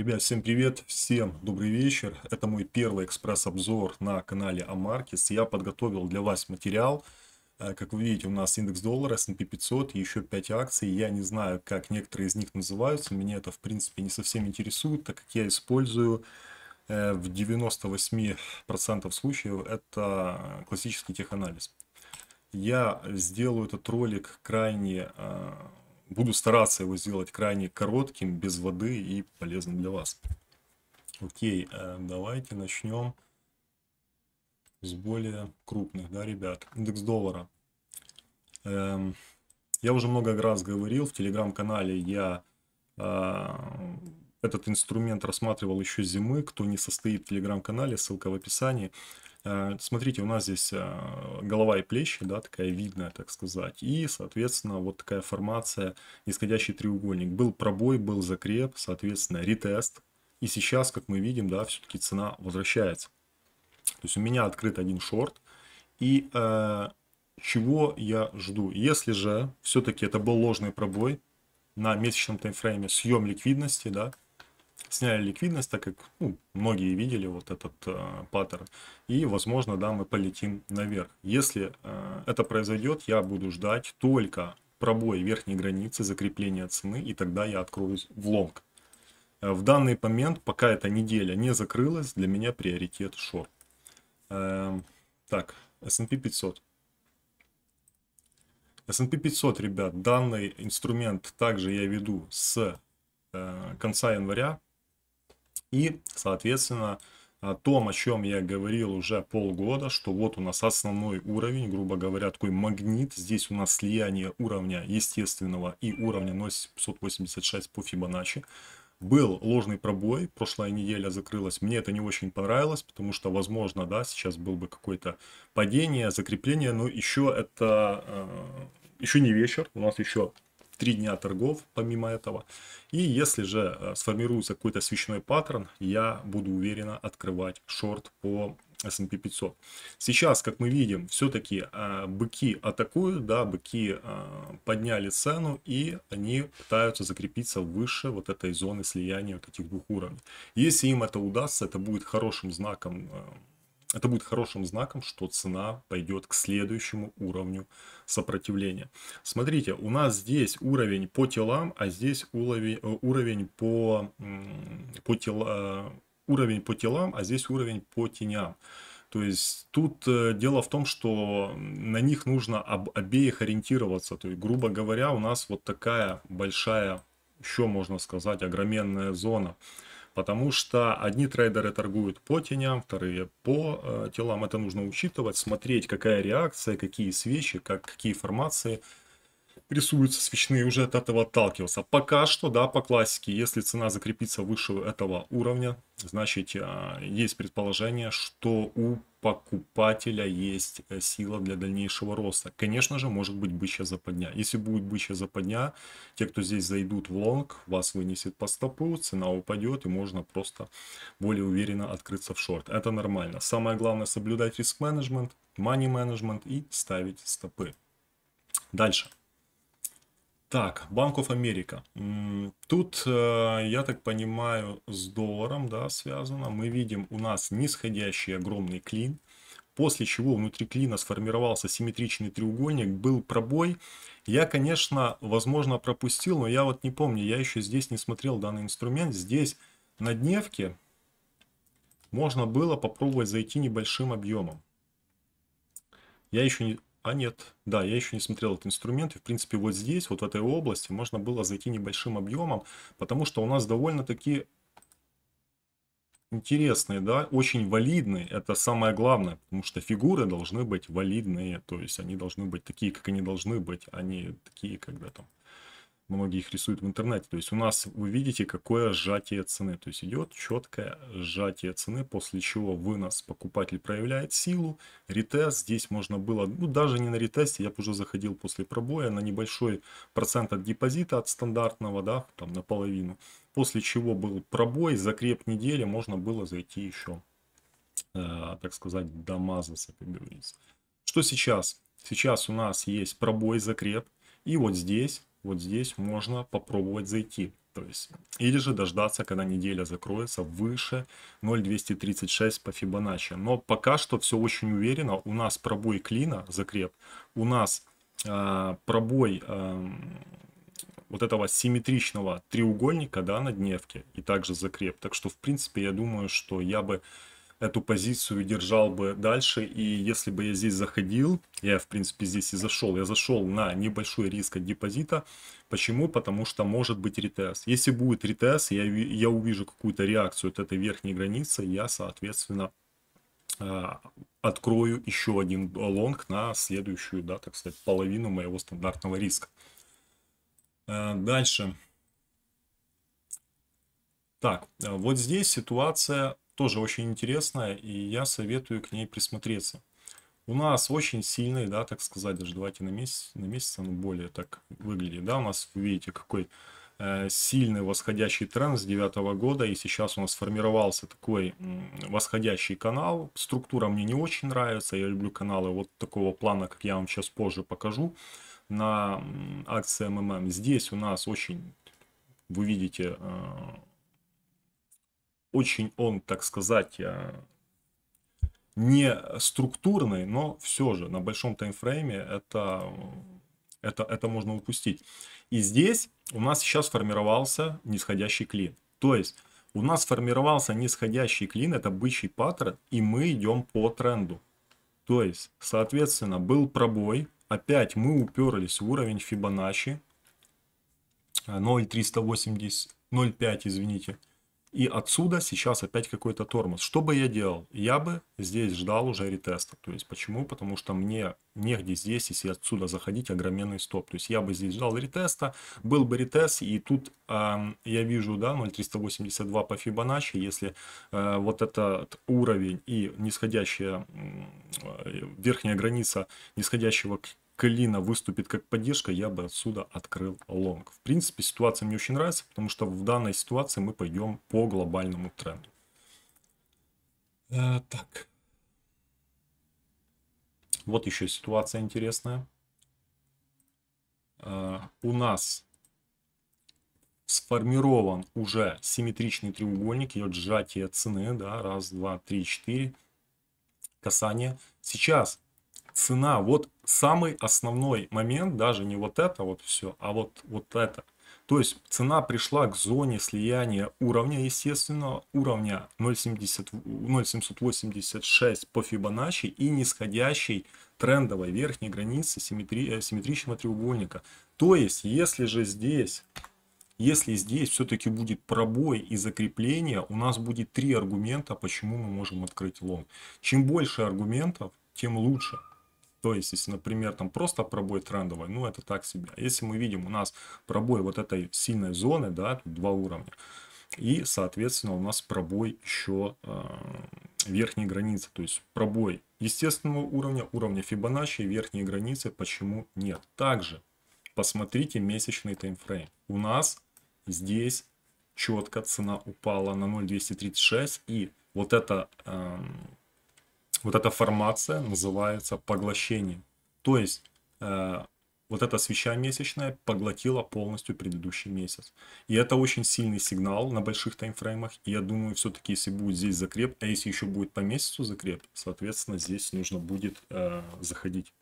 Ребят, всем привет, всем добрый вечер. Это мой первый экспресс-обзор на канале Амаркис. Я подготовил для вас материал. Э, как вы видите, у нас индекс доллара, S&P 500 еще 5 акций. Я не знаю, как некоторые из них называются. Меня это, в принципе, не совсем интересует, так как я использую э, в 98% случаев это классический теханализ. Я сделаю этот ролик крайне э, Буду стараться его сделать крайне коротким, без воды и полезным для вас. Окей, эм, давайте начнем с более крупных, да, ребят. Индекс доллара. Эм, я уже много раз говорил, в телеграм-канале я а, этот инструмент рассматривал еще зимы. Кто не состоит в телеграм-канале, ссылка в описании. Э, смотрите, у нас здесь а, голова и плечи, да, такая видная, так сказать. И, соответственно, вот такая формация, нисходящий треугольник. Был пробой, был закреп, соответственно, ретест. И сейчас, как мы видим, да, все-таки цена возвращается. То есть у меня открыт один шорт. И э, чего я жду? Если же все-таки это был ложный пробой на месячном таймфрейме, съем ликвидности, да, сняли ликвидность, так как ну, многие видели вот этот э, паттерн. И, возможно, да, мы полетим наверх. Если э, это произойдет, я буду ждать только пробой верхней границы, закрепления цены, и тогда я откроюсь в лонг. Э, в данный момент, пока эта неделя не закрылась, для меня приоритет шорт. Э, эм, так, S&P 500. S&P 500, ребят, данный инструмент также я веду с э, конца января и, соответственно, о том, о чем я говорил уже полгода, что вот у нас основной уровень, грубо говоря, такой магнит. Здесь у нас слияние уровня естественного и уровня 0,786 по Фибоначчи. Был ложный пробой, прошлая неделя закрылась. Мне это не очень понравилось, потому что, возможно, да, сейчас был бы какое-то падение, закрепление, но еще это... Э, еще не вечер, у нас еще три дня торгов помимо этого. И если же э, сформируется какой-то свечной паттерн, я буду уверенно открывать шорт по S&P 500. Сейчас, как мы видим, все-таки э, быки атакуют, да, быки э, подняли цену и они пытаются закрепиться выше вот этой зоны слияния вот этих двух уровней. Если им это удастся, это будет хорошим знаком э, это будет хорошим знаком, что цена пойдет к следующему уровню сопротивления. Смотрите, у нас здесь уровень по телам, а здесь уровень, э, уровень по, по тела, э, уровень по телам, а здесь уровень по теням. То есть тут э, дело в том, что на них нужно об обеих ориентироваться. То есть, грубо говоря, у нас вот такая большая, еще можно сказать, огроменная зона. Потому что одни трейдеры торгуют по теням, вторые по э, телам. Это нужно учитывать, смотреть, какая реакция, какие свечи, как, какие формации рисуются свечные, уже от этого отталкиваться. Пока что, да, по классике, если цена закрепится выше этого уровня, значит, а, есть предположение, что у покупателя есть э, сила для дальнейшего роста. Конечно же, может быть бычья западня. Если будет бычья западня, те, кто здесь зайдут в лонг, вас вынесет по стопу, цена упадет и можно просто более уверенно открыться в шорт. Это нормально. Самое главное соблюдать риск-менеджмент, money-менеджмент и ставить стопы. Дальше. Так, Банков Америка. Тут, э, я так понимаю, с долларом да, связано. Мы видим у нас нисходящий огромный клин, после чего внутри клина сформировался симметричный треугольник, был пробой. Я, конечно, возможно, пропустил, но я вот не помню, я еще здесь не смотрел данный инструмент. Здесь на дневке можно было попробовать зайти небольшим объемом. Я еще не... А нет, да, я еще не смотрел этот инструмент, и в принципе вот здесь, вот в этой области можно было зайти небольшим объемом, потому что у нас довольно-таки интересные, да, очень валидные, это самое главное, потому что фигуры должны быть валидные, то есть они должны быть такие, как они должны быть, а не такие, когда там многие их рисуют в интернете. То есть у нас вы видите, какое сжатие цены. То есть идет четкое сжатие цены, после чего вынос покупатель проявляет силу. Ретест здесь можно было, ну даже не на ретесте, я бы уже заходил после пробоя на небольшой процент от депозита, от стандартного, да, там наполовину. После чего был пробой, закреп недели, можно было зайти еще, э, так сказать, до мазаса, как говорится. Что сейчас? Сейчас у нас есть пробой, закреп. И вот здесь вот здесь можно попробовать зайти. То есть, или же дождаться, когда неделя закроется выше 0,236 по Фибоначчи. Но пока что все очень уверенно. У нас пробой клина, закреп. У нас э, пробой э, вот этого симметричного треугольника да, на дневке и также закреп. Так что, в принципе, я думаю, что я бы эту позицию держал бы дальше. И если бы я здесь заходил, я в принципе здесь и зашел, я зашел на небольшой риск от депозита. Почему? Потому что может быть ретест. Если будет ретест, я, я увижу какую-то реакцию от этой верхней границы, я соответственно а, открою еще один лонг на следующую, да, так сказать, половину моего стандартного риска. А, дальше. Так, вот здесь ситуация тоже очень интересная, и я советую к ней присмотреться. У нас очень сильный, да, так сказать, даже давайте на месяц, на месяц оно более так выглядит, да, у нас, вы видите, какой э, сильный восходящий тренд с девятого года, и сейчас у нас сформировался такой восходящий канал, структура мне не очень нравится, я люблю каналы вот такого плана, как я вам сейчас позже покажу, на акции МММ. Здесь у нас очень, вы видите, э, очень он, так сказать, э, не структурный, но все же на большом таймфрейме это, это, это можно упустить. И здесь у нас сейчас формировался нисходящий клин. То есть у нас формировался нисходящий клин, это бычий паттерн, и мы идем по тренду. То есть, соответственно, был пробой, опять мы уперлись в уровень Фибоначчи, 0,380, 0,5, извините, и отсюда сейчас опять какой-то тормоз. Что бы я делал? Я бы здесь ждал уже ретеста. То есть почему? Потому что мне негде здесь, если отсюда заходить, огроменный стоп. То есть я бы здесь ждал ретеста, был бы ретест, и тут э, я вижу, да, 0,382 по Fibonacci, если э, вот этот уровень и нисходящая э, верхняя граница нисходящего Клина выступит как поддержка, я бы отсюда открыл лонг. В принципе, ситуация мне очень нравится, потому что в данной ситуации мы пойдем по глобальному тренду. А, так. Вот еще ситуация интересная. А, у нас сформирован уже симметричный треугольник, идет сжатие цены, да, раз, два, три, четыре, касание. Сейчас цена. Вот самый основной момент, даже не вот это вот все, а вот, вот это. То есть цена пришла к зоне слияния уровня, естественно, уровня 0,786 по Фибоначчи и нисходящей трендовой верхней границы симметри, э, симметричного треугольника. То есть, если же здесь... Если здесь все-таки будет пробой и закрепление, у нас будет три аргумента, почему мы можем открыть лонг. Чем больше аргументов, тем лучше. То есть, если, например, там просто пробой трендовой, ну это так себе. А если мы видим у нас пробой вот этой сильной зоны, да, тут два уровня, и, соответственно, у нас пробой еще э, верхней границы, то есть пробой естественного уровня, уровня Фибоначчи верхней границы, почему нет. Также посмотрите месячный таймфрейм. У нас здесь четко цена упала на 0,236 и вот это э, вот эта формация называется поглощение. То есть э, вот эта свеча месячная поглотила полностью предыдущий месяц. И это очень сильный сигнал на больших таймфреймах. И я думаю, все-таки если будет здесь закреп, а если еще будет по месяцу закреп, соответственно, здесь нужно будет э, заходить.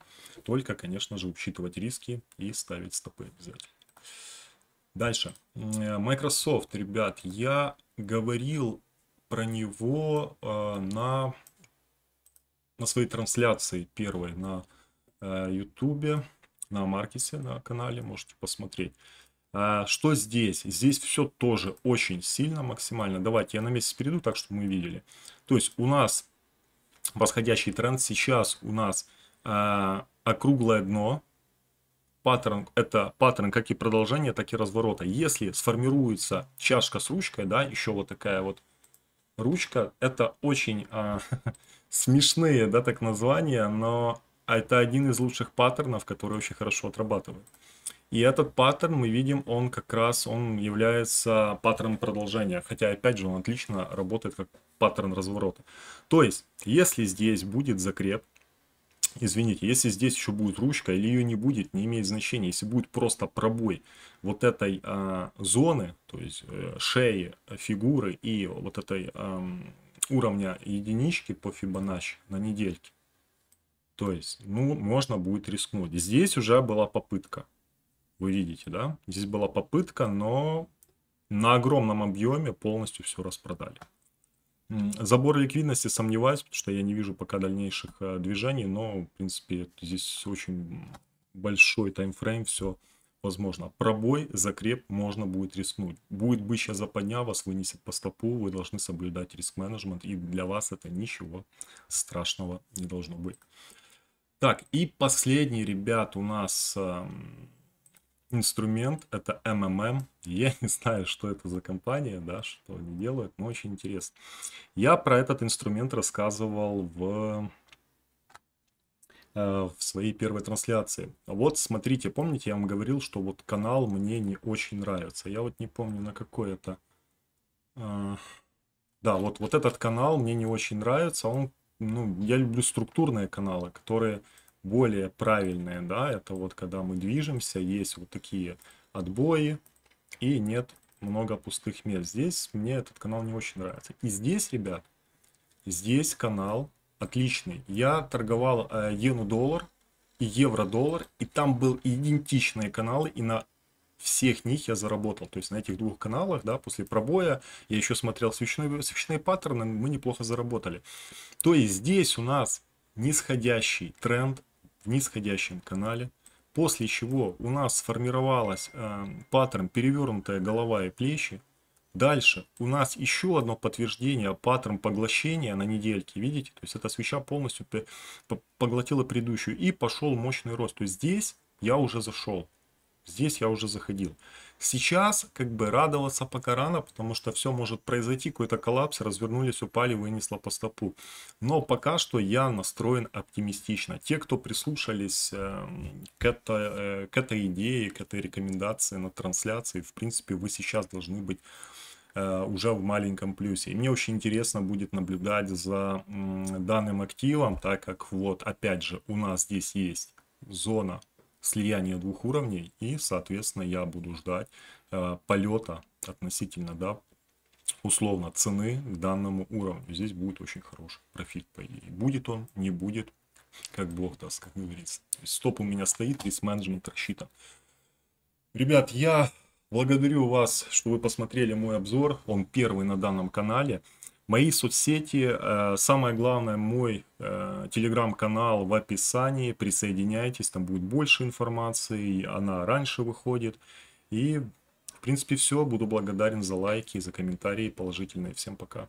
Только, конечно же, учитывать риски и ставить стопы обязательно. Дальше. Э, Microsoft, ребят, я говорил про него э, на на своей трансляции первой на э, Ютубе, на Маркесе, на канале, можете посмотреть. А, что здесь? Здесь все тоже очень сильно, максимально. Давайте я на месяц перейду, так что мы видели. То есть у нас восходящий тренд. Сейчас у нас э, округлое дно. Паттерн это паттерн как и продолжение, так и разворота. Если сформируется чашка с ручкой, да, еще вот такая вот ручка, это очень э, смешные, да, так названия, но это один из лучших паттернов, который очень хорошо отрабатывает. И этот паттерн мы видим, он как раз он является паттерном продолжения. Хотя, опять же, он отлично работает как паттерн разворота. То есть, если здесь будет закреп, извините, если здесь еще будет ручка или ее не будет, не имеет значения. Если будет просто пробой вот этой э, зоны, то есть э, шеи, фигуры и вот этой... Э, уровня единички по Fibonacci на недельке. То есть, ну, можно будет рискнуть. Здесь уже была попытка. Вы видите, да? Здесь была попытка, но на огромном объеме полностью все распродали. Забор ликвидности сомневаюсь, потому что я не вижу пока дальнейших э, движений, но, в принципе, здесь очень большой таймфрейм, все возможно, пробой, закреп можно будет рискнуть. Будет бычья западня, вас вынесет по стопу, вы должны соблюдать риск-менеджмент, и для вас это ничего страшного не должно быть. Так, и последний, ребят, у нас э, инструмент, это MMM. Я не знаю, что это за компания, да, что они делают, но очень интересно. Я про этот инструмент рассказывал в Э, в своей первой трансляции. Вот смотрите, помните, я вам говорил, что вот канал мне не очень нравится. Я вот не помню, на какой это... Э, да, вот, вот этот канал мне не очень нравится. Он, ну, я люблю структурные каналы, которые более правильные, да, это вот когда мы движемся, есть вот такие отбои и нет много пустых мест. Здесь мне этот канал не очень нравится. И здесь, ребят, здесь канал отличный. Я торговал э, иену-доллар и евро-доллар, и там был идентичные каналы, и на всех них я заработал. То есть на этих двух каналах, да, после пробоя я еще смотрел свечные, свечные паттерны, мы неплохо заработали. То есть здесь у нас нисходящий тренд в нисходящем канале, после чего у нас сформировалась э, паттерн перевернутая голова и плечи, Дальше у нас еще одно подтверждение паттерн поглощения на недельке. Видите, то есть эта свеча полностью поглотила предыдущую и пошел мощный рост. То есть здесь я уже зашел, здесь я уже заходил. Сейчас как бы радоваться пока рано, потому что все может произойти, какой-то коллапс, развернулись, упали, вынесло по стопу. Но пока что я настроен оптимистично. Те, кто прислушались э, к, это, э, к этой идее, к этой рекомендации на трансляции, в принципе, вы сейчас должны быть Э, уже в маленьком плюсе. И мне очень интересно будет наблюдать за данным активом, так как вот опять же у нас здесь есть зона слияния двух уровней и соответственно я буду ждать э, полета относительно да, условно цены к данному уровню. Здесь будет очень хороший профит по идее. Будет он, не будет, как бог даст, как говорится. Стоп у меня стоит, риск менеджмент рассчитан. Ребят, я Благодарю вас, что вы посмотрели мой обзор, он первый на данном канале. Мои соцсети, э, самое главное, мой э, телеграм-канал в описании, присоединяйтесь, там будет больше информации, она раньше выходит. И, в принципе, все, буду благодарен за лайки, за комментарии положительные. Всем пока.